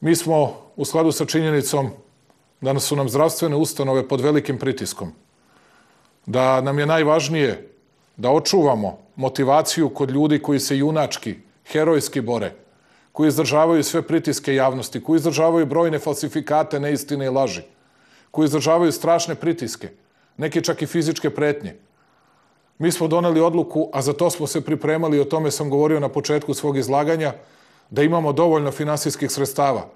Mi smo u skladu sa činjenicom da su nam zdravstvene ustanove pod velikim pritiskom, da nam je najvažnije da očuvamo motivaciju kod ljudi koji se junački, herojski bore, koji izdržavaju sve pritiske javnosti, koji izdržavaju brojne falsifikate, neistine i laži, koji izdržavaju strašne pritiske, neke čak i fizičke pretnje. Mi smo doneli odluku, a za to smo se pripremali, o tome sam govorio na početku svog izlaganja, da imamo dovoljno finansijskih sredstava.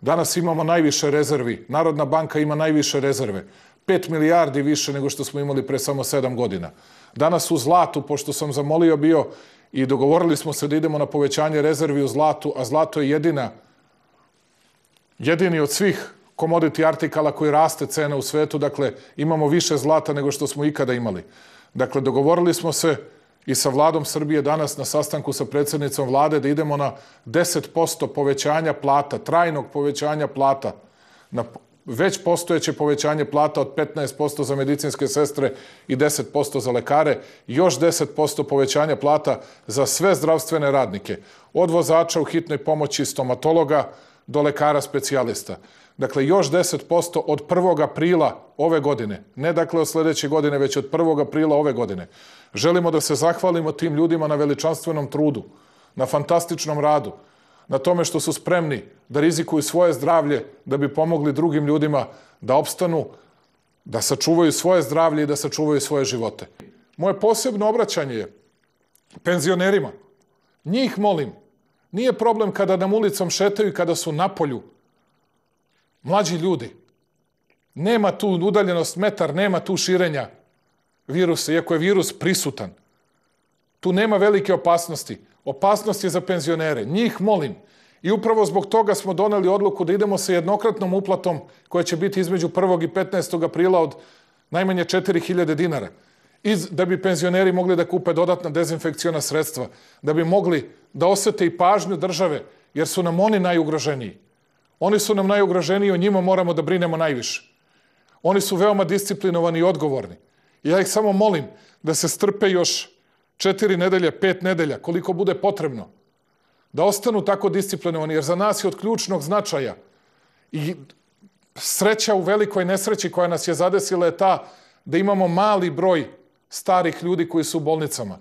Danas imamo najviše rezervi. Narodna banka ima najviše rezerve. 5 milijardi više nego što smo imali pre samo 7 godina. Danas u zlatu, pošto sam zamolio bio i dogovorili smo se da idemo na povećanje rezervi u zlatu, a zlato je jedina, jedini od svih komoditi artikala koji raste cena u svetu, dakle imamo više zlata nego što smo ikada imali. Dakle, dogovorili smo se i sa vladom Srbije danas na sastanku sa predsednicom vlade da idemo na 10% povećanja plata, trajnog povećanja plata, na već postojeće povećanje plata od 15% za medicinske sestre i 10% za lekare, još 10% povećanja plata za sve zdravstvene radnike, od vozača u hitnoj pomoći, stomatologa, do lekara specijalista. Dakle, još 10% od 1. aprila ove godine. Ne dakle od sledeće godine, već od 1. aprila ove godine. Želimo da se zahvalimo tim ljudima na veličanstvenom trudu, na fantastičnom radu, na tome što su spremni da rizikuju svoje zdravlje da bi pomogli drugim ljudima da opstanu, da sačuvaju svoje zdravlje i da sačuvaju svoje živote. Moje posebno obraćanje je penzionerima. Njih molim Nije problem kada nam ulicom šetaju i kada su na polju. Mlađi ljudi. Nema tu udaljenost metar, nema tu širenja virusa, iako je virus prisutan. Tu nema velike opasnosti. Opasnost je za penzionere. Njih molim. I upravo zbog toga smo doneli odluku da idemo sa jednokratnom uplatom koja će biti između 1. i 15. aprila od najmanje 4000 dinara iz, da bi penzioneri mogli da kupe dodatna dezinfekciona sredstva, da bi mogli da osete i pažnju države, jer su nam oni najugroženiji. Oni su nam najugroženiji i o njima moramo da brinemo najviše. Oni su veoma disciplinovani i odgovorni. I ja ih samo molim da se strpe još četiri nedelje, pet nedelja, koliko bude potrebno, da ostanu tako disciplinovani, jer za nas je od ključnog značaja i sreća u velikoj nesreći koja nas je zadesila je ta da imamo mali broj starih ljudi koji su u bolnicama.